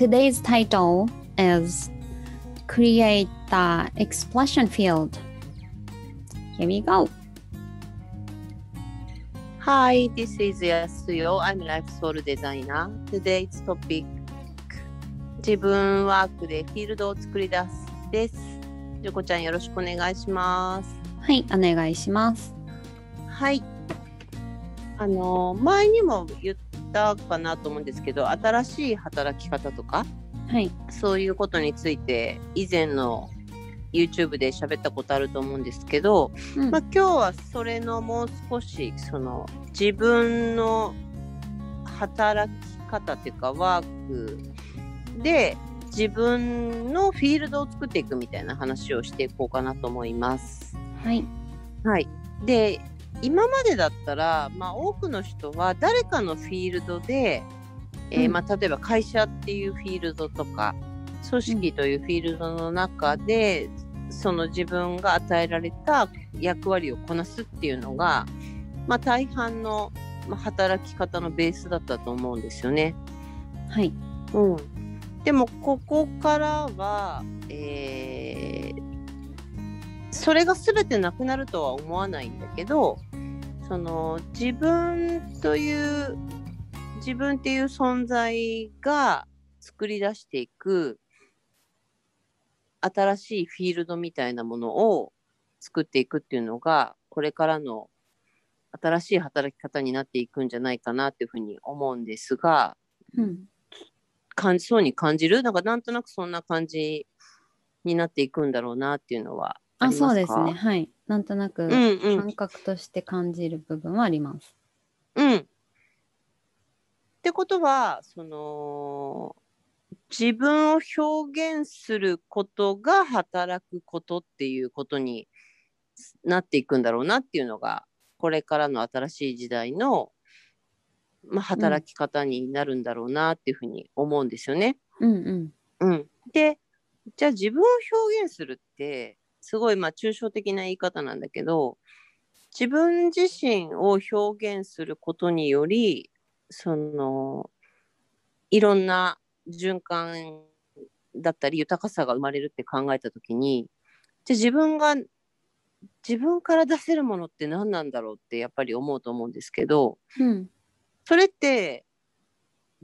Today's title is Create the Expression Field. Here we go. Hi, this is Yasuyo. I'm Lifesoul Designer. Today's topic 自分ワークでフィールドを作り出すです。ジョコちゃんよろしくお願いします。はい、お願いします。はい。あの前にも言ったかなと思うんですけど新しい働き方とか、はい、そういうことについて以前の YouTube で喋ったことあると思うんですけど、うん、まあ、今日はそれのもう少しその自分の働き方っていうかワークで自分のフィールドを作っていくみたいな話をしていこうかなと思います。はい、はい、で今までだったら、まあ、多くの人は誰かのフィールドで、えー、まあ、例えば会社っていうフィールドとか組織というフィールドの中で、その自分が与えられた役割をこなすっていうのが、まあ、大半の働き方のベースだったと思うんですよね。はい、うん、でもここからは、えー、それが全てなくなるとは思わないんだけど、その自分という自分っていう存在が作り出していく新しいフィールドみたいなものを作っていくっていうのがこれからの新しい働き方になっていくんじゃないかなっていうふうに思うんですが、うん、感じそうに感じるなんかなんとなくそんな感じになっていくんだろうなっていうのはあそうですね。はい。なんとなく感覚として感じる部分はあります。うん、うん、ってことはその自分を表現することが働くことっていうことになっていくんだろうなっていうのがこれからの新しい時代の、まあ、働き方になるんだろうなっていうふうに思うんですよね。うん、うん、うん、でじゃあ自分を表現するってすごいまあ抽象的な言い方なんだけど自分自身を表現することによりそのいろんな循環だったり豊かさが生まれるって考えた時にじゃ自分が自分から出せるものって何なんだろうってやっぱり思うと思うんですけど、うん、それって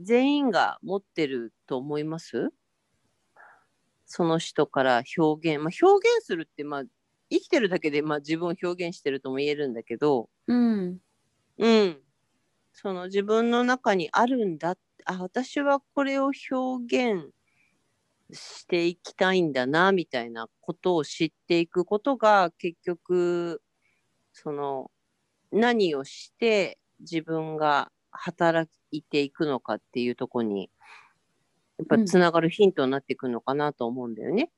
全員が持ってると思いますその人から表現、まあ、表現するって、まあ、生きてるだけで、まあ、自分を表現してるとも言えるんだけど、うん、うん、その自分の中にあるんだあ私はこれを表現していきたいんだなみたいなことを知っていくことが結局その何をして自分が働いていくのかっていうところにやっぱつながるヒントになってくるのかなと思うんだよね。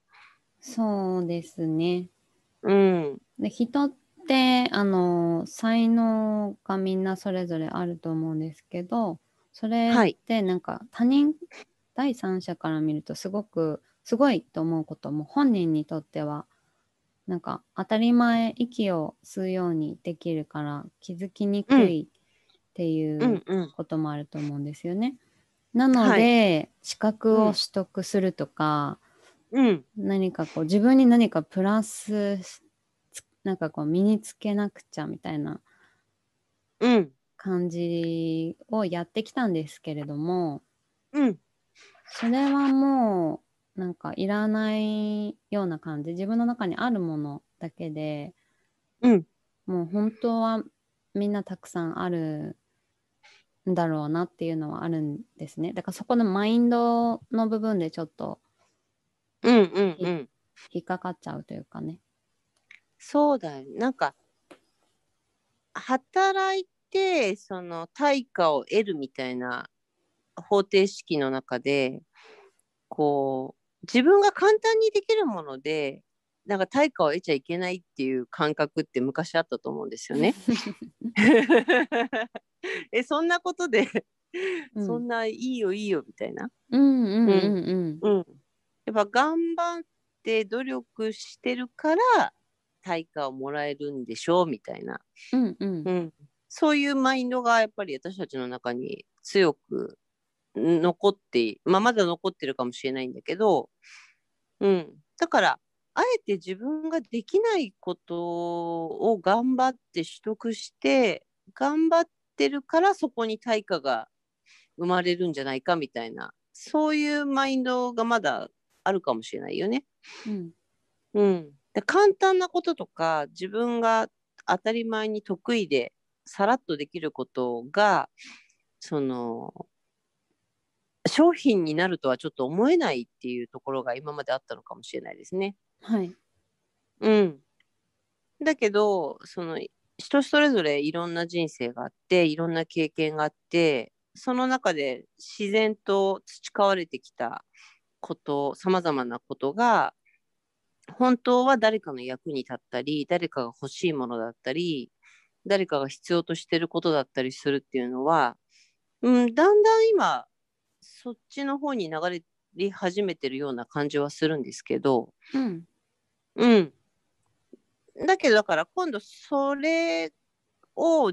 そうですね。うん、で人ってあの才能がみんなそれぞれあると思うんですけどそれってなんか他人、はい、第三者から見るとすごくすごいと思うことも本人にとってはなんか当たり前息を吸うようにできるから気づきにくいっていうこともあると思うんですよね。うん、なので、はい、資格を取得するとか、うん、何かこう自分に何かプラスなんかこう身につけなくちゃみたいな感じをやってきたんですけれども、うん、それはもうなんかいらないような感じ自分の中にあるものだけで、うん、もう本当はみんなたくさんあるんだろうなっていうのはあるんですねだからそこのマインドの部分でちょっとうんうんうん引っかかっちゃうというかねそうだよなんか働いてその対価を得るみたいな方程式の中でこう自分が簡単にできるものでなんか対価を得ちゃいけないっていう感覚って昔あったと思うんですよね。えそんなことで、うん、そんないいよいいよみたいな。うんうんうんうん。やっぱ頑張って努力してるから対価をもらえるんでしょうみたいな、うんうんうん、そういうマインドがやっぱり私たちの中に強く残って、まあ、まだ残ってるかもしれないんだけど、うん、だからあえて自分ができないことを頑張って取得して頑張っってるからそこに対価が生まれるんじゃないかみたいなそういうマインドがまだあるかもしれないよね。うん、うん、で簡単なこととか自分が当たり前に得意でさらっとできることがその商品になるとはちょっと思えないっていうところが今まであったのかもしれないですね。はい、うん、だけどその人それぞれいろんな人生があっていろんな経験があってその中で自然と培われてきたことさまざまなことが本当は誰かの役に立ったり誰かが欲しいものだったり誰かが必要としてることだったりするっていうのは、うん、だんだん今そっちの方に流れ始めてるような感じはするんですけど、うん、うん、だけどだから今度それを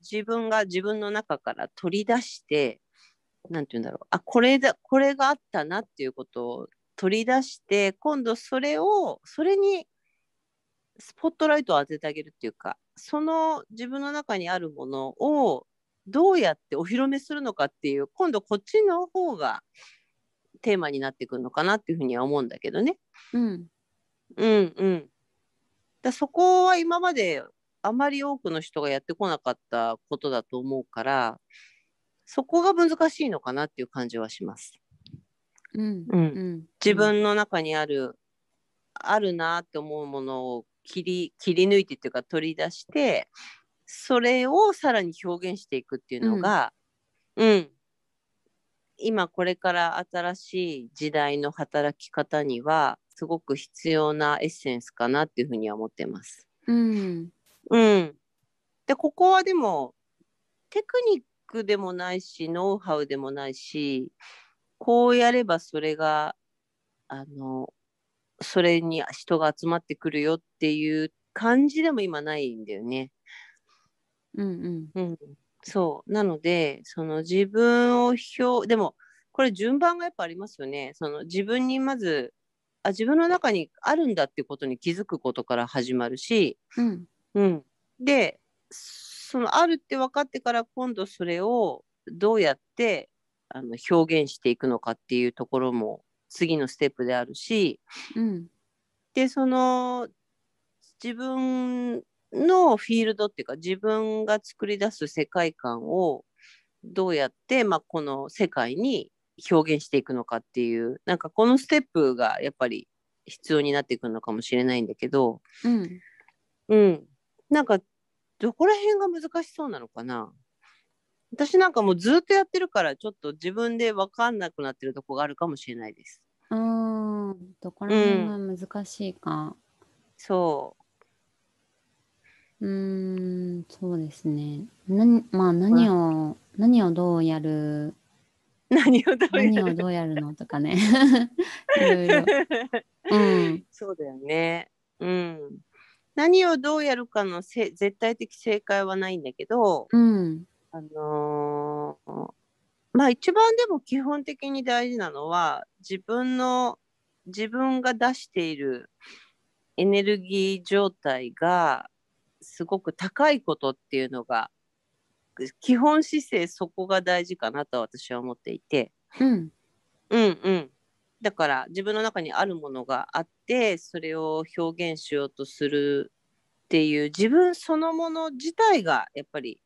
自分が自分の中から取り出して何て言うんだろうあこれだこれがあったなっていうことを取り出して今度それをそれにスポットライトを当ててあげるっていうかその自分の中にあるものをどうやってお披露目するのかっていう今度こっちの方がテーマになってくるのかなっていうふうには思うんだけどね。うん、うん、うんだそこは今まであまり多くの人がやってこなかったことだと思うからそこが難しいのかなっていう感じはします。うんうん、自分の中にある、あるなって思うものを切り切り抜いてっていうか取り出してそれをさらに表現していくっていうのが、うん、うん、今これから新しい時代の働き方にはすごく必要なエッセンスかなっていうふうには思ってます。うん、うん、でここはでもテクニックでもないしノウハウでもないしこうやればそれがあのそれに人が集まってくるよっていう感じでも今ないんだよね。うんうん、うん、そうなのでその自分を表でもこれ順番がやっぱありますよね。その自分にまずあ自分の中にあるんだってことに気づくことから始まるし、うん、うん、でそのあるって分かってから今度それをどうやってあの表現していくのかっていうところも次のステップであるし、うん、でその自分のフィールドっていうか自分が作り出す世界観をどうやって、まあ、この世界に表現していくのかっていうなんかこのステップがやっぱり必要になっていくのかもしれないんだけど、うん、うん、なんかどこら辺が難しそうなのかな私なんかもうずっとやってるからちょっと自分で分かんなくなってるとこがあるかもしれないです。うんどこら辺が難しいか。うん、そううんそうですね。なまあ何を、うん、何をどうやる何をどうやるのうやるのとかね いろいろ、うん、そうだよねうん何をどうやるかのせ絶対的正解はないんだけど、うん、あのー、まあ一番でも基本的に大事なのは自分の自分が出しているエネルギー状態がすごく高いことっていうのがく基本姿勢そこが大事かなと私は思っていて、うん、うんうんだから自分の中にあるものがあってそれを表現しようとするっていう自分そのもの自体がやっぱり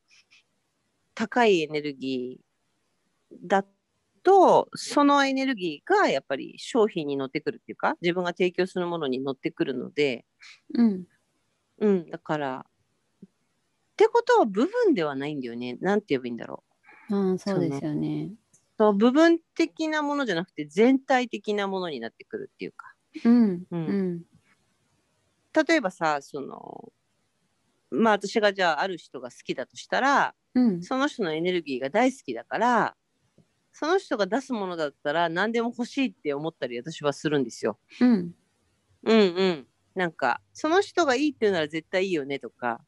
高いエネルギーだとそのエネルギーがやっぱり商品に乗ってくるっていうか自分が提供するものに乗ってくるので、うん、うん、だからってことは部分ではないんだよね。なんて言えばいいんだろう。うん、そうですよね。そう部分的なものじゃなくて全体的なものになってくるっていうか。うん、うん、うん、例えばさそのまあ私がじゃあある人が好きだとしたら、うん、その人のエネルギーが大好きだからその人が出すものだったら何でも欲しいって思ったり私はするんですよ。うん、うんうんなんかその人がいいって言うなら絶対いいよねとか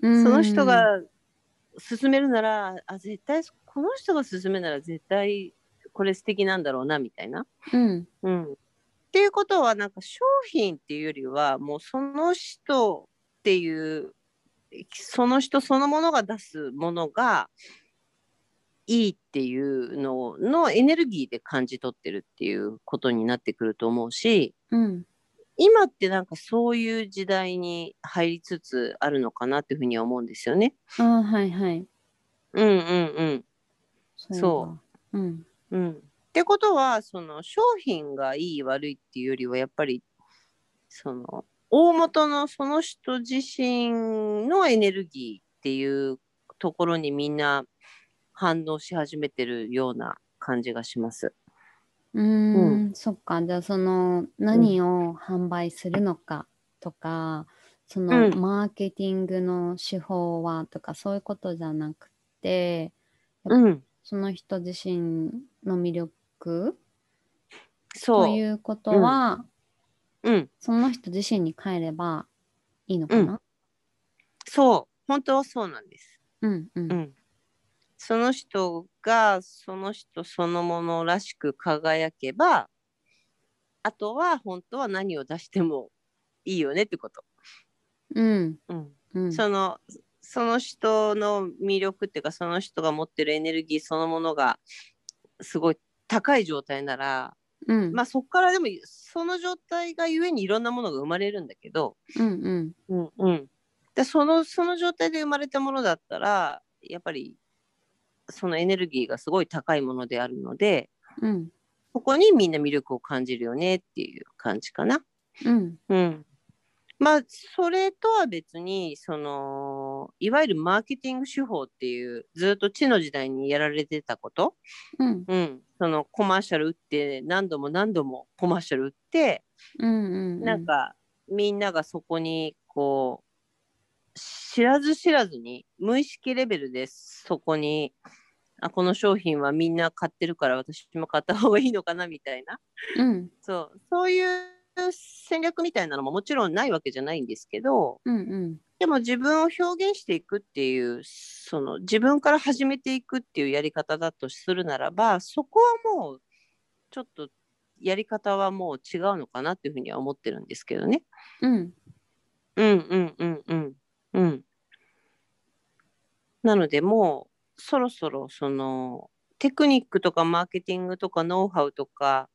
その人が勧めるならあ絶対この人が勧めなら絶対これ素敵なんだろうなみたいな。うん、うん、っていうことはなんか商品っていうよりはもうその人っていうその人そのものが出すものがいいっていうののエネルギーで感じ取ってるっていうことになってくると思うし、うん、今ってなんかそういう時代に入りつつあるのかなっていうふうには思うんですよね。ああはいはい。うんうんうん。そう。うん、うん、ってことはその商品がいい悪いっていうよりはやっぱりその大元のその人自身のエネルギーっていうところにみんな反応し始めてるような感じがします。うん、そっかじゃあその何を販売するのかとか、そのマーケティングの手法はとかそういうことじゃなくて、うん、その人自身の魅力ということは、うん、うん、その人自身に帰ればいいのかな、うん、そう本当はそうなんです。うんうん、うん、その人がその人そのものらしく輝けばあとは本当は何を出してもいいよねってこと。うん、うんうんそのその人の魅力っていうかその人が持ってるエネルギーそのものがすごい高い状態なら、うん、まあそこからでもその状態がゆえにいろんなものが生まれるんだけど、うんうん、でそのその状態で生まれたものだったらやっぱりそのエネルギーがすごい高いものであるので、うん、ここにみんな魅力を感じるよねっていう感じかな。うん、うん、まあそれとは別にそのいわゆるマーケティング手法っていうずっと地の時代にやられてたこと、うん、うん、そのコマーシャル打って何度も何度もコマーシャル打って、うんうんうん、なんかみんながそこにこう知らず知らずに無意識レベルですそこにあこの商品はみんな買ってるから私も買った方がいいのかなみたいな、うん、そうそういう戦略みたいなのももちろんないわけじゃないんですけど、うんうん、でも自分を表現していくっていうその自分から始めていくっていうやり方だとするならばそこはもうちょっとやり方はもう違うのかなっていうふうには思ってるんですけどね。うん、うんうんうんうんうん。なのでもうそろそろそのテクニックとかマーケティングとかノウハウとか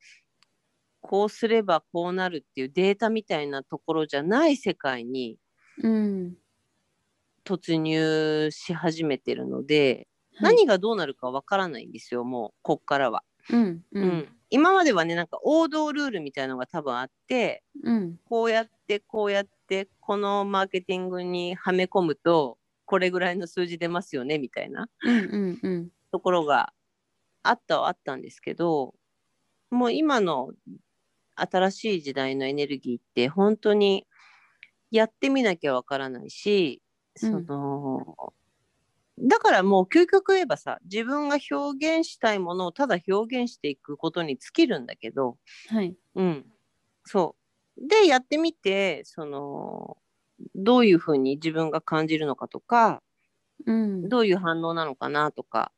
こうすればこうなるっていうデータみたいなところじゃない世界に突入し始めてるので、うん何がどうなるかわからないんですよもうこっからは。うん今まではねなんか王道ルールみたいのが多分あって、うん、こうやってこうやってこのマーケティングにはめ込むとこれぐらいの数字出ますよねみたいな、ところがあったはあったんですけどもう今の新しい時代のエネルギーって本当にやってみなきゃわからないし、その、だからもう究極言えばさ自分が表現したいものをただ表現していくことに尽きるんだけど、はいうん、そうでやってみてそのどういうふうに自分が感じるのかとか、うん、どういう反応なのかなとか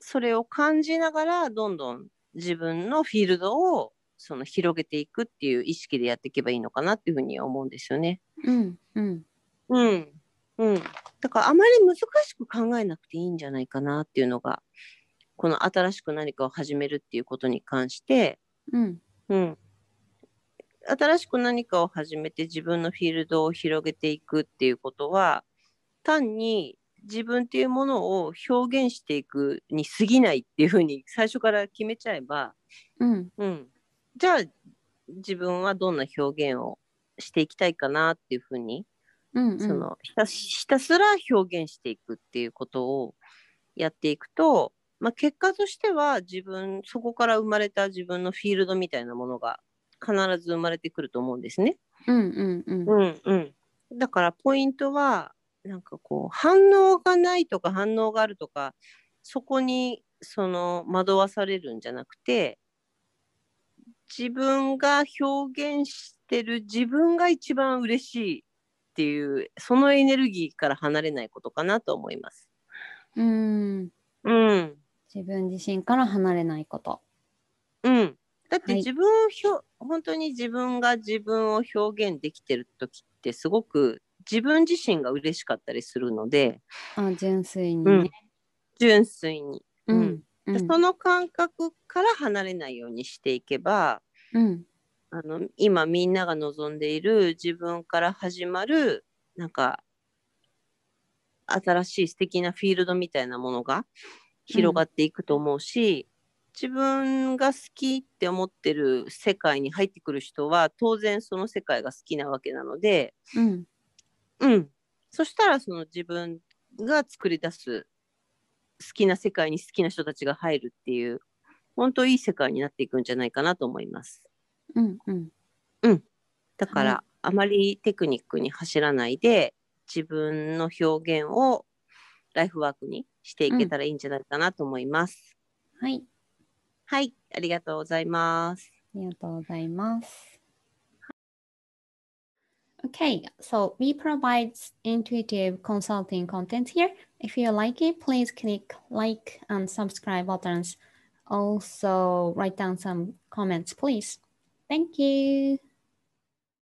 それを感じながらどんどん自分のフィールドをその広げていくっていう意識でやっていけばいいのかなっていうふうに思うんですよね。うん、うんうん、うん、だからあまり難しく考えなくていいんじゃないかなっていうのがこの新しく何かを始めるっていうことに関して、うん、うん、新しく何かを始めて自分のフィールドを広げていくっていうことは単に自分っていうものを表現していくに過ぎないっていうふうに最初から決めちゃえば、うん、うん、じゃあ自分はどんな表現をしていきたいかなっていうふうにうんそのひたひたすら表現していくっていうことをやっていくと、まあ、結果としては自分そこから生まれた自分のフィールドみたいなものが必ず生まれてくると思うんですね。うんうんうんうんうん、だからポイントはなんかこう反応がないとか反応があるとかそこにその惑わされるんじゃなくて自分が表現してる自分が一番嬉しいっていうそのエネルギーから離れないことかなと思います。うん、うん、自分自身から離れないこと。うん、だって自分をひょ、はい、本当に自分が自分を表現できてる時ってすごく自分自身が嬉しかったりするので。あ純粋に、ねうん、純粋に。うん、うん、その感覚から離れないようにしていけば、うん、あの今みんなが望んでいる自分から始まるなんか新しい素敵なフィールドみたいなものが広がっていくと思うし、うん、自分が好きって思ってる世界に入ってくる人は当然その世界が好きなわけなので、うん、うん、そしたらその自分が作り出す好きな世界に好きな人たちが入るっていう本当いい世界になっていくんじゃないかなと思います。うんうん。うん。だから、はい、あまりテクニックに走らないで、自分の表現をライフワークにしていけたらいいんじゃないかなと思います。うん、はい。はい、ありがとうございます。ありがとうございます。Okay, so we provide intuitive consulting content here. If you like it, please click like and subscribe buttons. Also, write down some comments, please. Thank you.